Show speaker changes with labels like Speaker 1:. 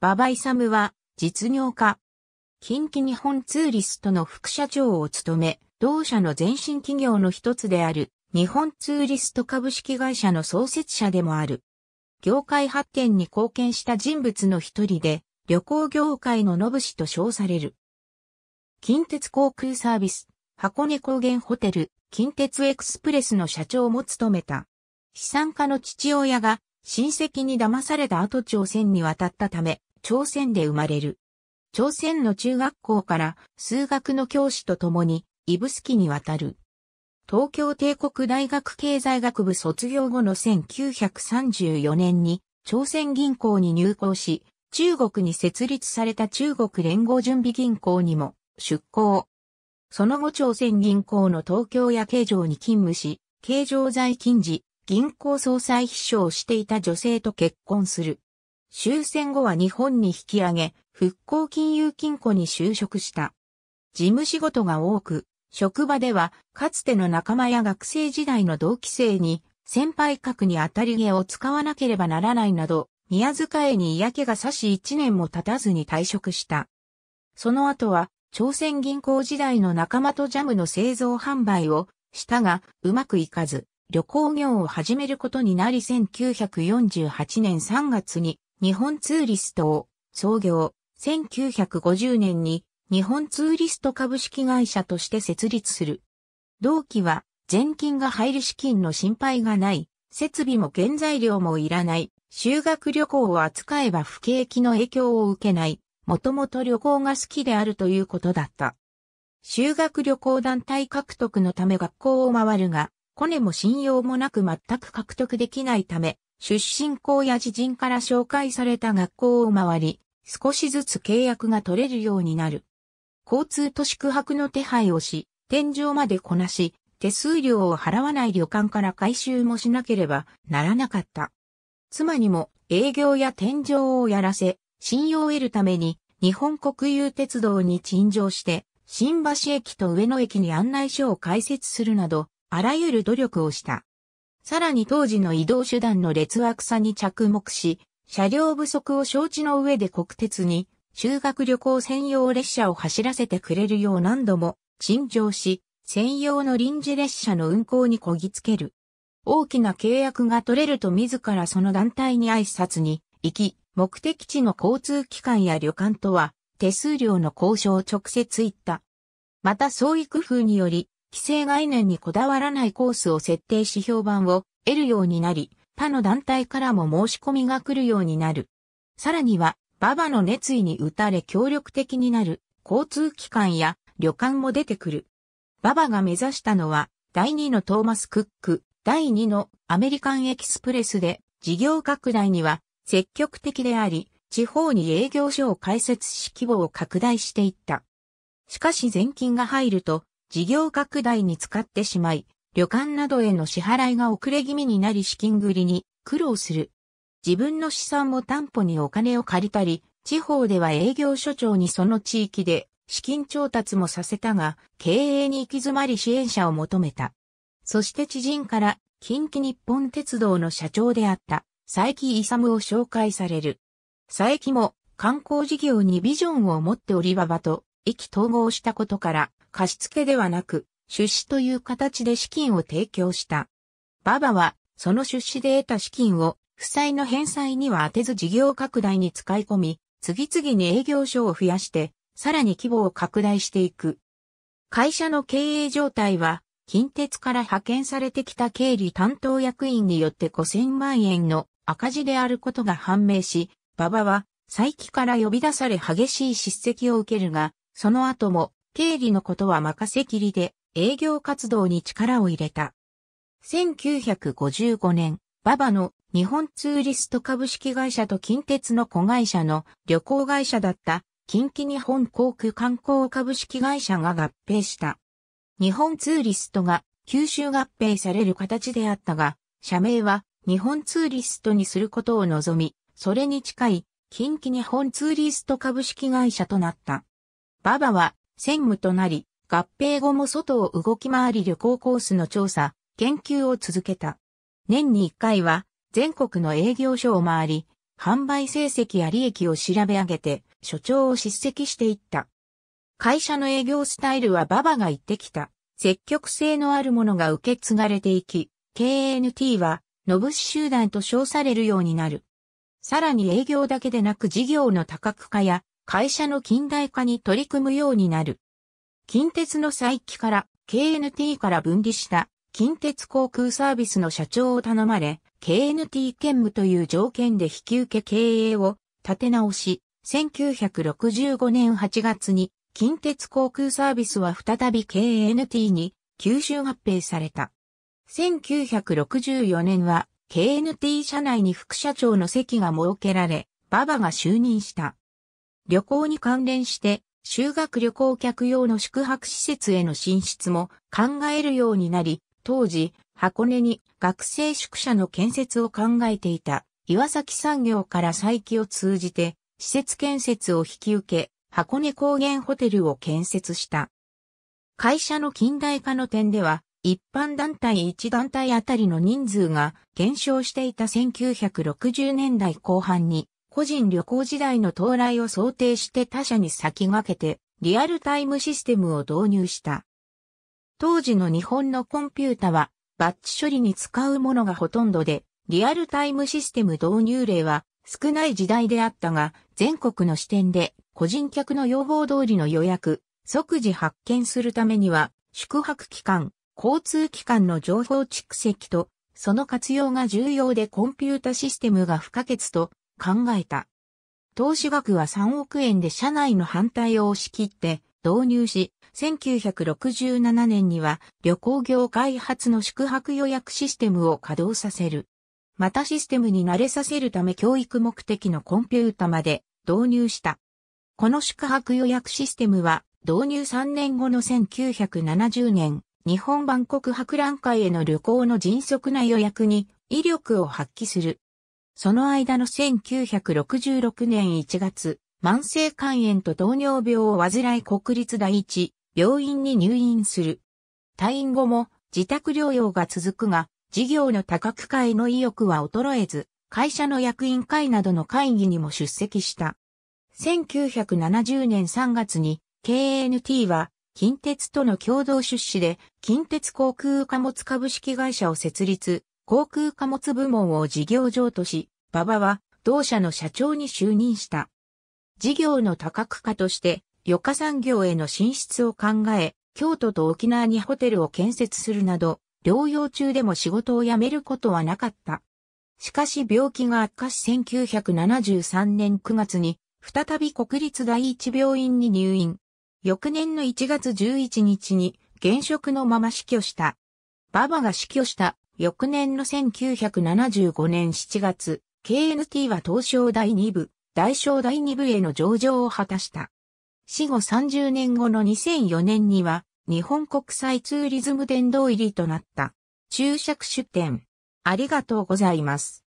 Speaker 1: ババイサムは実業家。近畿日本ツーリストの副社長を務め、同社の前身企業の一つである日本ツーリスト株式会社の創設者でもある。業界発展に貢献した人物の一人で、旅行業界のノブシと称される。近鉄航空サービス、箱根高原ホテル、近鉄エクスプレスの社長も務めた。資産家の父親が親戚に騙された後朝鮮に渡ったため、朝鮮で生まれる。朝鮮の中学校から数学の教師と共に、指宿に渡る。東京帝国大学経済学部卒業後の1934年に朝鮮銀行に入行し、中国に設立された中国連合準備銀行にも出向。その後朝鮮銀行の東京や経常に勤務し、経常在勤時、銀行総裁秘書をしていた女性と結婚する。終戦後は日本に引き上げ、復興金融金庫に就職した。事務仕事が多く、職場では、かつての仲間や学生時代の同期生に、先輩格に当たり毛を使わなければならないなど、宮塚へに嫌気が差し一年も経たずに退職した。その後は、朝鮮銀行時代の仲間とジャムの製造販売をしたが、うまくいかず、旅行業を始めることになり1948年3月に日本ツーリストを創業1950年に日本ツーリスト株式会社として設立する。同期は全金が入る資金の心配がない、設備も原材料もいらない、修学旅行を扱えば不景気の影響を受けない、もともと旅行が好きであるということだった。修学旅行団体獲得のため学校を回るが、コネも信用もなく全く獲得できないため、出身校や知人から紹介された学校を回り、少しずつ契約が取れるようになる。交通と宿泊の手配をし、天井までこなし、手数料を払わない旅館から回収もしなければならなかった。妻にも営業や天井をやらせ、信用を得るために日本国有鉄道に陳情して、新橋駅と上野駅に案内所を開設するなど、あらゆる努力をした。さらに当時の移動手段の劣悪さに着目し、車両不足を承知の上で国鉄に修学旅行専用列車を走らせてくれるよう何度も陳情し、専用の臨時列車の運行にこぎつける。大きな契約が取れると自らその団体に挨拶に行き、目的地の交通機関や旅館とは手数料の交渉を直接行った。また創意工夫により、規制概念にこだわらないコースを設定し評判を得るようになり、他の団体からも申し込みが来るようになる。さらには、馬場の熱意に打たれ協力的になる交通機関や旅館も出てくる。馬場が目指したのは、第2のトーマス・クック、第2のアメリカンエキスプレスで、事業拡大には積極的であり、地方に営業所を開設し規模を拡大していった。しかし全金が入ると、事業拡大に使ってしまい、旅館などへの支払いが遅れ気味になり資金繰りに苦労する。自分の資産を担保にお金を借りたり、地方では営業所長にその地域で資金調達もさせたが、経営に行き詰まり支援者を求めた。そして知人から近畿日本鉄道の社長であった佐伯勇を紹介される。佐伯も観光事業にビジョンを持っておりばばと意気統合したことから貸付ではなく、出資という形で資金を提供した。ババは、その出資で得た資金を、負債の返済には当てず事業拡大に使い込み、次々に営業所を増やして、さらに規模を拡大していく。会社の経営状態は、近鉄から派遣されてきた経理担当役員によって5000万円の赤字であることが判明し、馬場は、再起から呼び出され激しい叱責を受けるが、その後も経理のことは任せきりで営業活動に力を入れた。1955年、ババの日本ツーリスト株式会社と近鉄の子会社の旅行会社だった近畿日本航空観光株式会社が合併した。日本ツーリストが九州合併される形であったが、社名は日本ツーリストにすることを望み、それに近い近畿日本ツーリスト株式会社となった。ババは専務となり、合併後も外を動き回り旅行コースの調査、研究を続けた。年に1回は全国の営業所を回り、販売成績や利益を調べ上げて、所長を叱責していった。会社の営業スタイルは馬場が言ってきた。積極性のあるものが受け継がれていき、KNT は、のぶし集団と称されるようになる。さらに営業だけでなく事業の多角化や会社の近代化に取り組むようになる。近鉄の再起から KNT から分離した近鉄航空サービスの社長を頼まれ、KNT 兼務という条件で引き受け経営を立て直し、1965年8月に近鉄航空サービスは再び KNT に吸収合併された。1964年は KNT 社内に副社長の席が設けられ、馬場が就任した。旅行に関連して、修学旅行客用の宿泊施設への進出も考えるようになり、当時、箱根に学生宿舎の建設を考えていた岩崎産業から再起を通じて施設建設を引き受け、箱根高原ホテルを建設した。会社の近代化の点では、一般団体1団体あたりの人数が減少していた1960年代後半に、個人旅行時代の到来を想定して他社に先駆けてリアルタイムシステムを導入した。当時の日本のコンピュータはバッチ処理に使うものがほとんどで、リアルタイムシステム導入例は少ない時代であったが、全国の視点で個人客の要望通りの予約、即時発見するためには、宿泊期間、交通機関の情報蓄積と、その活用が重要でコンピュータシステムが不可欠と考えた。投資額は3億円で社内の反対を押し切って導入し、1967年には旅行業開発の宿泊予約システムを稼働させる。またシステムに慣れさせるため教育目的のコンピュータまで導入した。この宿泊予約システムは導入3年後の1970年、日本万国博覧会への旅行の迅速な予約に威力を発揮する。その間の1966年1月、慢性肝炎と糖尿病を患い国立第一病院に入院する。退院後も自宅療養が続くが、事業の多角化への意欲は衰えず、会社の役員会などの会議にも出席した。1970年3月に KNT は近鉄との共同出資で近鉄航空貨物株式会社を設立、航空貨物部門を事業上とし、馬場は同社の社長に就任した。事業の多角化として、余暇産業への進出を考え、京都と沖縄にホテルを建設するなど、療養中でも仕事を辞めることはなかった。しかし病気が悪化し1973年9月に、再び国立第一病院に入院。翌年の1月11日に、現職のまま死去した。馬場が死去した翌年の1975年7月、KNT は東証第2部、大商第2部への上場を果たした。死後30年後の2004年には、日本国際ツーリズム殿堂入りとなった。注釈出典。ありがとうございます。